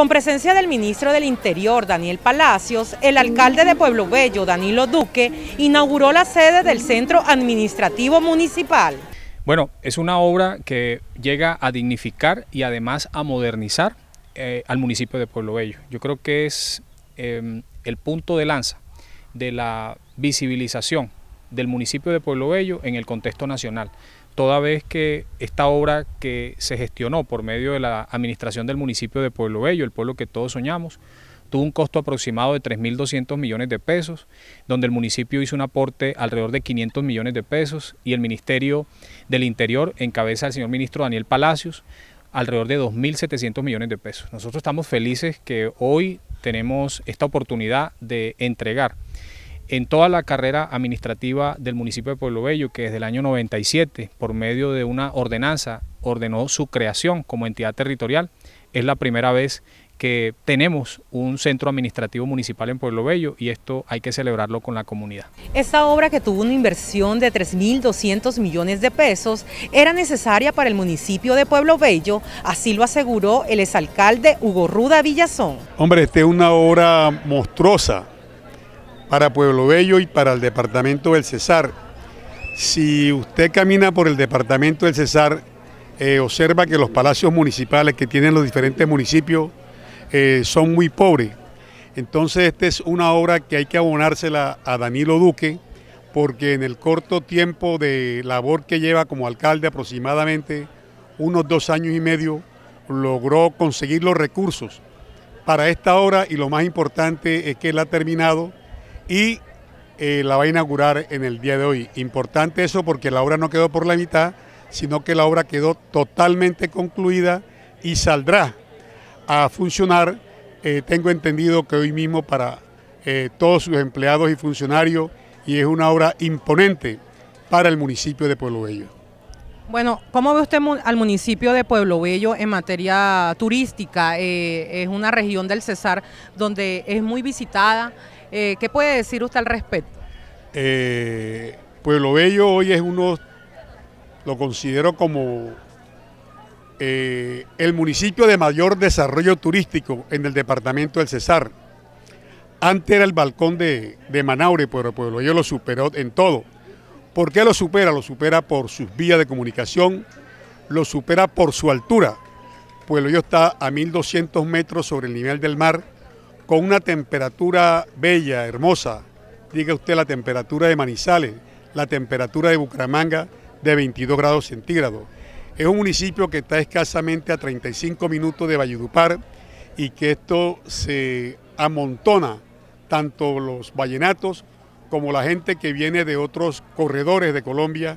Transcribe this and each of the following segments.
Con presencia del ministro del Interior, Daniel Palacios, el alcalde de Pueblo Bello, Danilo Duque, inauguró la sede del Centro Administrativo Municipal. Bueno, es una obra que llega a dignificar y además a modernizar eh, al municipio de Pueblo Bello. Yo creo que es em, el punto de lanza de la visibilización del municipio de Pueblo Bello en el contexto nacional, toda vez que esta obra que se gestionó por medio de la administración del municipio de Pueblo Bello, el pueblo que todos soñamos, tuvo un costo aproximado de 3.200 millones de pesos, donde el municipio hizo un aporte alrededor de 500 millones de pesos y el Ministerio del Interior, en cabeza del señor ministro Daniel Palacios, alrededor de 2.700 millones de pesos. Nosotros estamos felices que hoy tenemos esta oportunidad de entregar en toda la carrera administrativa del municipio de Pueblo Bello, que desde el año 97, por medio de una ordenanza, ordenó su creación como entidad territorial. Es la primera vez que tenemos un centro administrativo municipal en Pueblo Bello y esto hay que celebrarlo con la comunidad. Esta obra que tuvo una inversión de 3.200 millones de pesos era necesaria para el municipio de Pueblo Bello, así lo aseguró el exalcalde Hugo Ruda Villazón. Hombre, esta es una obra monstruosa, para Pueblo Bello y para el departamento del Cesar. Si usted camina por el departamento del Cesar, eh, observa que los palacios municipales que tienen los diferentes municipios eh, son muy pobres. Entonces esta es una obra que hay que abonársela a Danilo Duque, porque en el corto tiempo de labor que lleva como alcalde aproximadamente unos dos años y medio, logró conseguir los recursos para esta obra y lo más importante es que él ha terminado y eh, la va a inaugurar en el día de hoy. Importante eso porque la obra no quedó por la mitad, sino que la obra quedó totalmente concluida y saldrá a funcionar, eh, tengo entendido que hoy mismo para eh, todos sus empleados y funcionarios, y es una obra imponente para el municipio de Pueblo Bello. Bueno, ¿cómo ve usted al municipio de Pueblo Bello en materia turística? es una región del Cesar donde es muy visitada, eh, ¿Qué puede decir usted al respecto? Eh, Pueblo Bello hoy es uno, lo considero como eh, el municipio de mayor desarrollo turístico en el departamento del Cesar. Antes era el balcón de, de Manaure, pero Pueblo Bello lo superó en todo. ¿Por qué lo supera? Lo supera por sus vías de comunicación, lo supera por su altura. Pueblo Bello está a 1200 metros sobre el nivel del mar con una temperatura bella, hermosa. Diga usted la temperatura de Manizales, la temperatura de Bucaramanga de 22 grados centígrados. Es un municipio que está escasamente a 35 minutos de Valledupar y que esto se amontona, tanto los vallenatos como la gente que viene de otros corredores de Colombia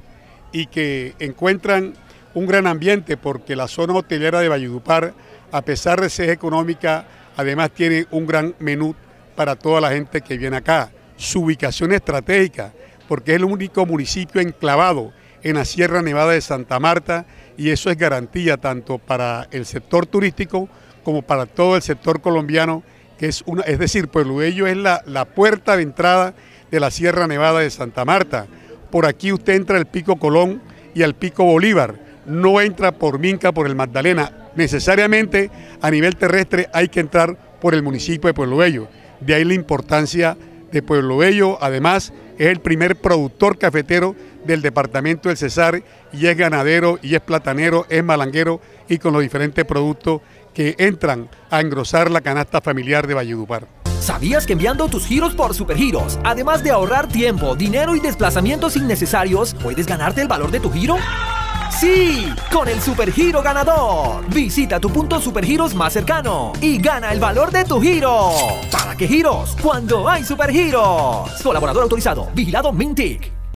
y que encuentran un gran ambiente porque la zona hotelera de Valledupar, a pesar de ser económica, Además tiene un gran menú para toda la gente que viene acá. Su ubicación estratégica, porque es el único municipio enclavado en la Sierra Nevada de Santa Marta y eso es garantía tanto para el sector turístico como para todo el sector colombiano, que es una, es decir, Pueblo Bello es la, la puerta de entrada de la Sierra Nevada de Santa Marta. Por aquí usted entra al Pico Colón y al Pico Bolívar no entra por Minca, por el Magdalena. Necesariamente a nivel terrestre hay que entrar por el municipio de Pueblo Bello. De ahí la importancia de Pueblo Bello. Además, es el primer productor cafetero del departamento del Cesar y es ganadero y es platanero, es malanguero y con los diferentes productos que entran a engrosar la canasta familiar de Valledupar. ¿Sabías que enviando tus giros por Supergiros, además de ahorrar tiempo, dinero y desplazamientos innecesarios, puedes ganarte el valor de tu giro? ¡Sí! Con el Supergiro ganador. Visita tu punto Supergiros más cercano y gana el valor de tu giro. ¿Para qué giros? Cuando hay Supergiros. Colaborador autorizado. Vigilado Mintic.